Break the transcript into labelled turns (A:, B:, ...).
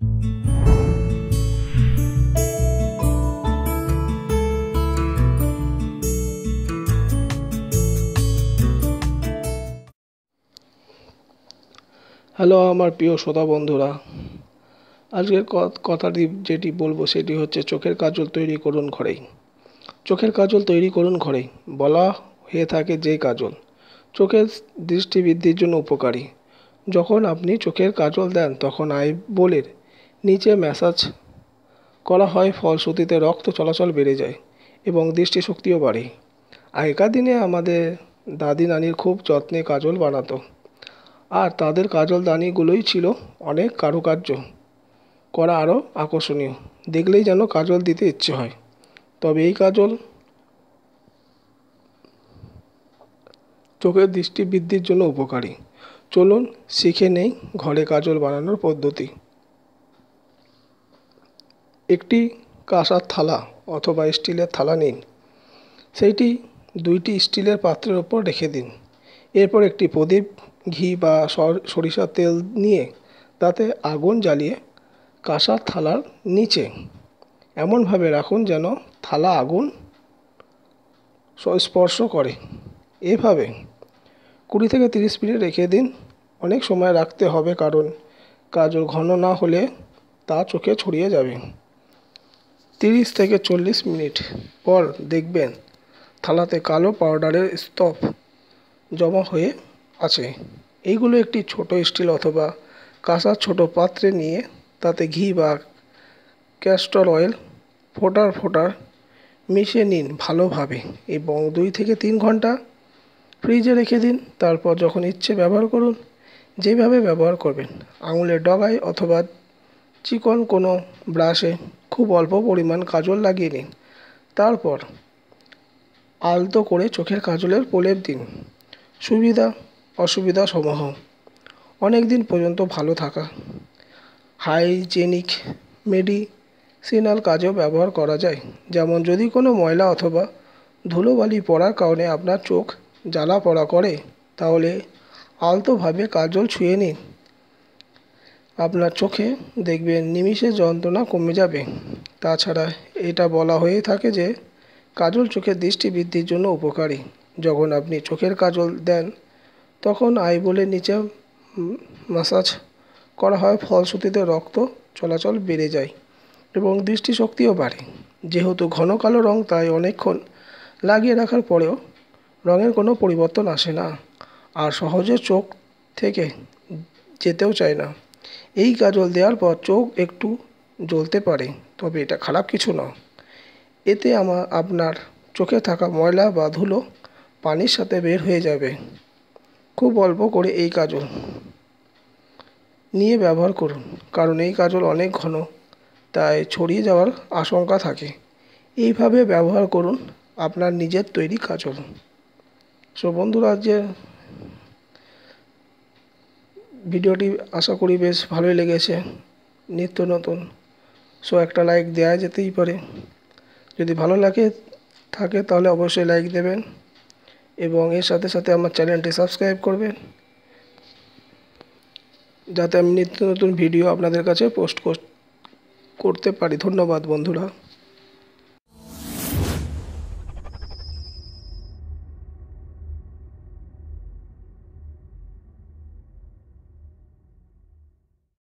A: hello আমার প্রিয় শ্রোতা বন্ধুরা আজকের কথাটি যেটি বলবো সেটি হচ্ছে চোখের কাজল তৈরি করুন ঘরেই চোখের কাজল তৈরি করুন ঘরেই বলা হয়ে থাকে যে কাজল চোখের দৃষ্টি বৃদ্ধির জন্য উপকারী যখন আপনি চোখের কাজল দেন তখন আই বলের নিচে ম্যাসাজ করা হয় ফলশ্রুতিতে রক্ত চলাচল বেড়ে যায় এবং দৃষ্টিশক্তিও বাড়ে আগেকার দিনে আমাদের দাদি নানির খুব যত্নে কাজল বানাতো আর তাদের কাজল দানিগুলোই ছিল অনেক কারুকার্য করা আরও আকর্ষণীয় দেখলেই যেন কাজল দিতে ইচ্ছে হয় তবে এই কাজল চোখের দৃষ্টি বৃদ্ধির জন্য উপকারী চলুন শিখে নেই ঘরে কাজল বানানোর পদ্ধতি একটি কাঁসার থালা অথবা স্টিলের থালা নিন সেইটি দুইটি স্টিলের পাত্রের ওপর রেখে দিন এরপর একটি প্রদীপ ঘি বা সরিষার তেল নিয়ে তাতে আগুন জ্বালিয়ে কাঁসার থালার নিচে এমনভাবে রাখুন যেন থালা আগুন স্পর্শ করে এভাবে কুড়ি থেকে তিরিশ মিনিট রেখে দিন অনেক সময় রাখতে হবে কারণ কাজল ঘন না হলে তা চোখে ছড়িয়ে যাবে তিরিশ থেকে চল্লিশ মিনিট পর দেখবেন থালাতে কালো পাউডারের স্তব জমা হয়ে আছে এইগুলো একটি ছোট স্টিল অথবা কাঁচা ছোট পাত্রে নিয়ে তাতে ঘি বা ক্যাস্টর অয়েল ফোটার ফোটার মিশিয়ে নিন ভালোভাবে এবং দুই থেকে তিন ঘন্টা ফ্রিজে রেখে দিন তারপর যখন ইচ্ছে ব্যবহার করুন যেভাবে ব্যবহার করবেন আঙুলের ডগায় অথবা চিকন কোনো ব্রাশে খুব অল্প পরিমাণ কাজল লাগিয়ে নিন তারপর আলতো করে চোখের কাজলের প্রলেপ দিন সুবিধা অসুবিধা সমূহ অনেক দিন পর্যন্ত ভালো থাকা হাইজেনিক মেডিসিনাল কাজও ব্যবহার করা যায় যেমন যদি কোনো ময়লা অথবা ধুলোবালি পড়ার কারণে আপনার চোখ জ্বালা পড়া করে তাহলে আলতোভাবে কাজল ছুঁয়ে নিন আপনার চোখে দেখবেন নিমিষে যন্ত্রণা কমে যাবে তাছাড়া এটা বলা হয়ে থাকে যে কাজল চোখের দৃষ্টি বৃদ্ধির জন্য উপকারী যখন আপনি চোখের কাজল দেন তখন আইবলের নিচে মাসাজ করা হয় ফলশ্রুতিতে রক্ত চলাচল বেড়ে যায় এবং দৃষ্টিশক্তিও বাড়ে যেহেতু ঘন কালো রং তাই অনেকক্ষণ লাগিয়ে রাখার পরেও রঙের কোনো পরিবর্তন আসে না আর সহজে চোখ থেকে যেতেও চায় না এই কাজল দেওয়ার পর চোখ একটু জ্বলতে পারে তবে এটা খারাপ কিছু নয় এতে আমার আপনার চোখে থাকা ময়লা বা ধুলো পানির সাথে বের হয়ে যাবে খুব অল্প করে এই কাজল নিয়ে ব্যবহার করুন কারণ এই কাজল অনেক ঘন তাই ছড়িয়ে যাওয়ার আশঙ্কা থাকে এইভাবে ব্যবহার করুন আপনার নিজের তৈরি কাজল সো বন্ধুরা যে ভিডিওটি আশা করি বেশ ভালোই লেগেছে নিত্য নতুন সো একটা লাইক দেওয়া যেতেই পারে যদি ভালো লাগে থাকে তাহলে অবশ্যই লাইক দেবেন এবং এর সাথে সাথে আমার চ্যানেলটি সাবস্ক্রাইব করবেন যাতে আমি নিত্য নতুন ভিডিও আপনাদের কাছে পোস্ট করতে পারি ধন্যবাদ বন্ধুরা